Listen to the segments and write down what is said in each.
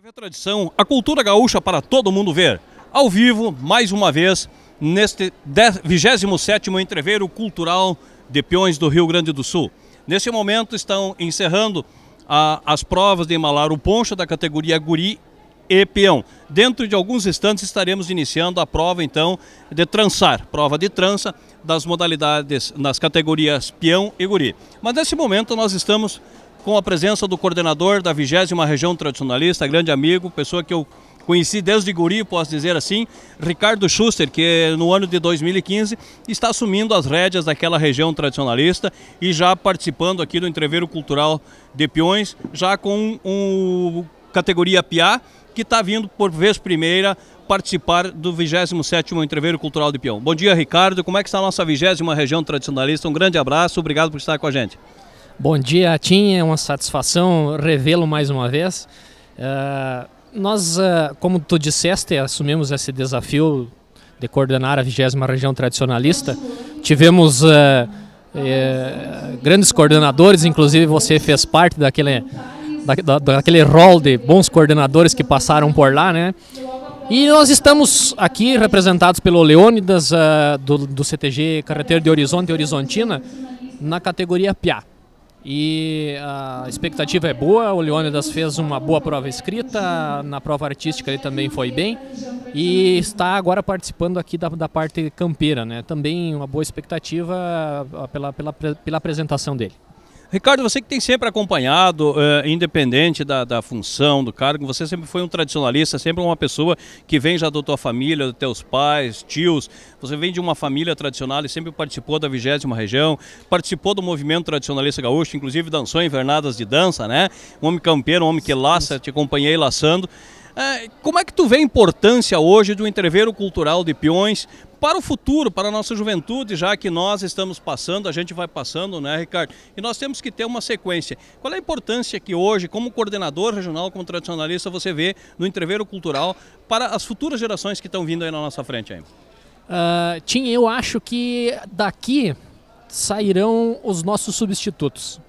TV Tradição, a cultura gaúcha para todo mundo ver. Ao vivo, mais uma vez, neste 27º Entreveiro Cultural de Peões do Rio Grande do Sul. Neste momento estão encerrando a, as provas de emalar o poncho da categoria guri e peão. Dentro de alguns instantes estaremos iniciando a prova então de trançar, prova de trança das modalidades nas categorias peão e guri. Mas nesse momento nós estamos com a presença do coordenador da 20 Região Tradicionalista, grande amigo, pessoa que eu conheci desde guri, posso dizer assim, Ricardo Schuster, que no ano de 2015 está assumindo as rédeas daquela região tradicionalista e já participando aqui do entreveiro cultural de peões, já com um, categoria PIA, que está vindo por vez primeira participar do 27º Entreveiro Cultural de Peão. Bom dia, Ricardo. Como é que está a nossa 20 região tradicionalista? Um grande abraço, obrigado por estar com a gente. Bom dia, Tim. É uma satisfação revê-lo mais uma vez. Uh, nós, uh, como tu disseste, assumimos esse desafio de coordenar a 20 Região Tradicionalista. Tivemos uh, grandes coordenadores, inclusive você fez parte daquele, da, daquele rol de bons coordenadores que passaram por lá, né? E nós estamos aqui representados pelo Leônidas, do, do CTG Carreteiro de Horizonte e Horizontina, na categoria PIA. E a expectativa é boa, o Leônidas fez uma boa prova escrita, na prova artística ele também foi bem e está agora participando aqui da, da parte campeira, né? Também uma boa expectativa ah, pela, pela, pela apresentação dele. Ricardo, você que tem sempre acompanhado, é, independente da, da, função, do cargo, você sempre foi um tradicionalista, sempre uma pessoa que vem já da tua família, dos teus pais, tios. Você vem de uma família tradicional e sempre participou da vigésima região, participou do movimento tradicionalista gaúcho, inclusive dançou em vernadas de dança, né? Um homem campeiro, um homem que laça, te acompanhei laçando eh, como é que tu vê a importância hoje do entreveiro cultural de peões para o futuro, para a nossa juventude, já que nós estamos passando, a gente vai passando, né, Ricardo? E nós temos que ter uma sequência. Qual é a importância que hoje, como coordenador regional, como tradicionalista, você vê no entreveiro cultural para as futuras gerações que estão vindo aí na nossa frente? Aí? Uh, Tim, eu acho que daqui sairão os nossos substitutos.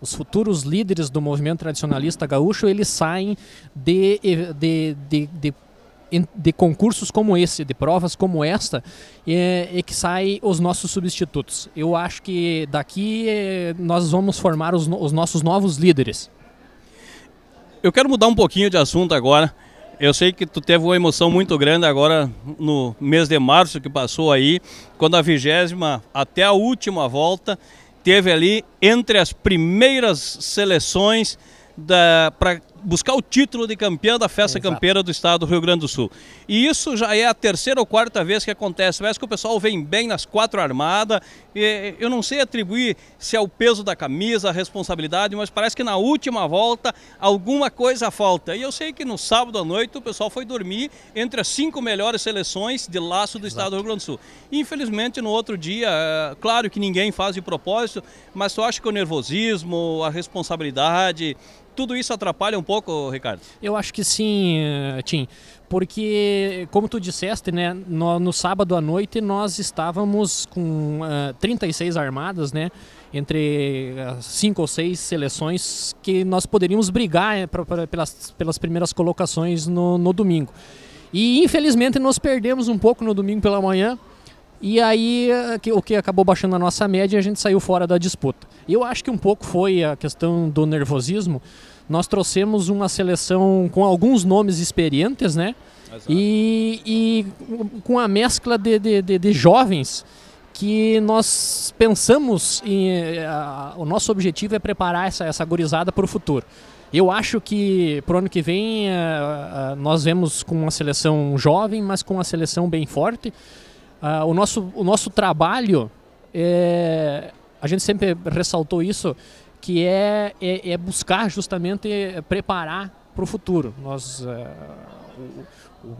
Os futuros líderes do movimento tradicionalista gaúcho, eles saem de, de, de, de de concursos como esse, de provas como esta, e é, é que saem os nossos substitutos. Eu acho que daqui é, nós vamos formar os, os nossos novos líderes. Eu quero mudar um pouquinho de assunto agora. Eu sei que tu teve uma emoção muito grande agora no mês de março que passou aí, quando a vigésima até a última volta teve ali entre as primeiras seleções para buscar o título de campeã da festa Exato. campeira do estado do Rio Grande do Sul. E isso já é a terceira ou quarta vez que acontece. Parece que o pessoal vem bem nas quatro armadas. Eu não sei atribuir se é o peso da camisa, a responsabilidade, mas parece que na última volta alguma coisa falta. E eu sei que no sábado à noite o pessoal foi dormir entre as cinco melhores seleções de laço do Exato. estado do Rio Grande do Sul. Infelizmente no outro dia, eh, claro que ninguém faz de propósito, mas eu acho que o nervosismo, a responsabilidade, tudo isso atrapalha um pouco, Ricardo? Eu acho que sim, eh, Tim. Porque, como tu disseste, né, no, no sábado à noite nós estávamos com uh, eh, 36 armadas, né? Entre eh, cinco ou seis seleções que nós poderíamos brigar né, pra, pra, pelas, pelas primeiras colocações no, no domingo. E infelizmente nós perdemos um pouco no domingo pela manhã, e aí, o que acabou baixando a nossa média, a gente saiu fora da disputa. Eu acho que um pouco foi a questão do nervosismo. Nós trouxemos uma seleção com alguns nomes experientes, né? E, e, com a mescla de, de, de, de jovens que nós pensamos em. Eh, a, o nosso objetivo é preparar essa, essa gorizada para o futuro. Eu acho que para o ano que vem a, eh, a, eh, nós vemos com uma seleção jovem, mas com uma seleção bem forte. Uh, o, nosso, o nosso trabalho, é, a gente sempre ressaltou isso, que é, é, é buscar justamente preparar para o futuro. Nós, uh, o, o,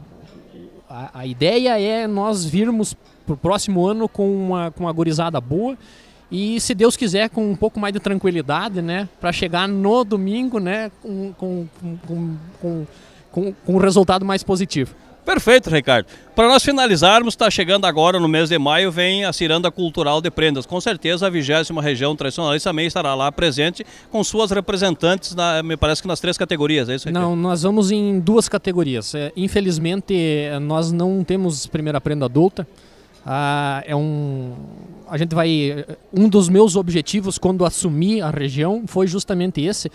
a, a, ideia é nós virmos para o próximo ano com uma, com uma gorizada boa e, se Deus quiser, com um pouco mais de tranquilidade, né? Para chegar no domingo, né? Com, com, com, com, com um resultado mais positivo. Perfeito, Ricardo. Para nós finalizarmos, está chegando agora no mês de maio, vem a Ciranda Cultural de Prendas. Com certeza a vigésima região tradicionalista também estará lá presente com suas representantes, na, me parece que nas três categorias, é isso? aí? Não, nós vamos em duas categorias. É, infelizmente, nós não temos primeira prenda adulta. Ah, é um, a gente vai eh, um dos meus objetivos quando assumi a região foi justamente esse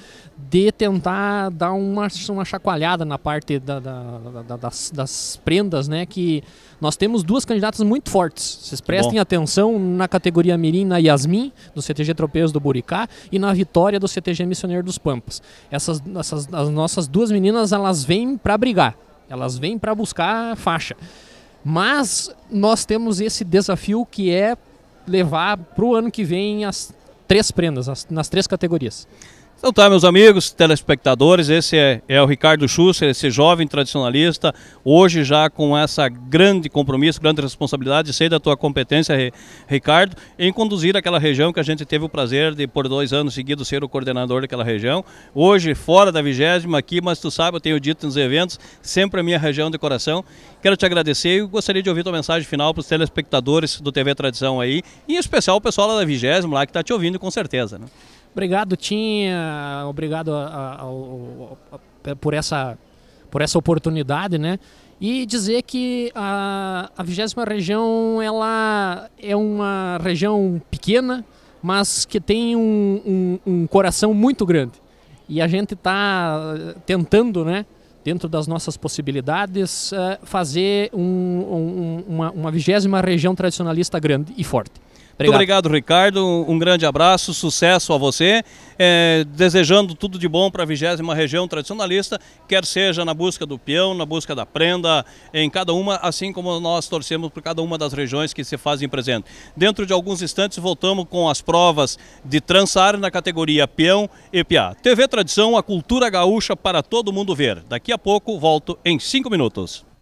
de tentar dar uma, uma chacoalhada na parte da, da, da, das, das, prendas, né? Que nós temos duas candidatas muito fortes. Vocês prestem atenção na categoria mirim na Yasmin do CTG Tropeiros do Buricá e na Vitória do CTG Missioneiro dos Pampas. Essas, essas as nossas duas meninas elas vêm para brigar, elas vêm para buscar faixa. Mas nós temos esse desafio que é levar para o ano que vem as três prendas, as, nas três categorias. Então tá, meus amigos, telespectadores, esse é, é o Ricardo Schuster, esse jovem tradicionalista, hoje já com essa grande compromisso, grande responsabilidade, sei da tua competência, Ricardo, em conduzir aquela região que a gente teve o prazer de, por dois anos seguidos, ser o coordenador daquela região. Hoje, fora da vigésima aqui, mas tu sabe, eu tenho dito nos eventos, sempre a minha região de coração. Quero te agradecer e gostaria de ouvir tua mensagem final para os telespectadores do TV Tradição aí, e em especial o pessoal lá da vigésima, lá que está te ouvindo com certeza. Né? Obrigado, Tinha. Obrigado a, a, a, por, essa, por essa oportunidade, né? E dizer que a, a 20 região ela é uma região pequena, mas que tem um, um, um coração muito grande. E a gente está tentando, né? dentro das nossas possibilidades, eh, fazer um, um, uma vigésima região tradicionalista grande e forte. Obrigado. Muito obrigado, Ricardo. Um grande abraço, sucesso a você. É, desejando tudo de bom para a vigésima região tradicionalista, quer seja na busca do peão, na busca da prenda, em cada uma, assim como nós torcemos por cada uma das regiões que se fazem presente. Dentro de alguns instantes, voltamos com as provas de trançar na categoria peão e piá. TV Tradição, a cultura gaúcha para todo mundo ver. Daqui a pouco, volto em cinco minutos.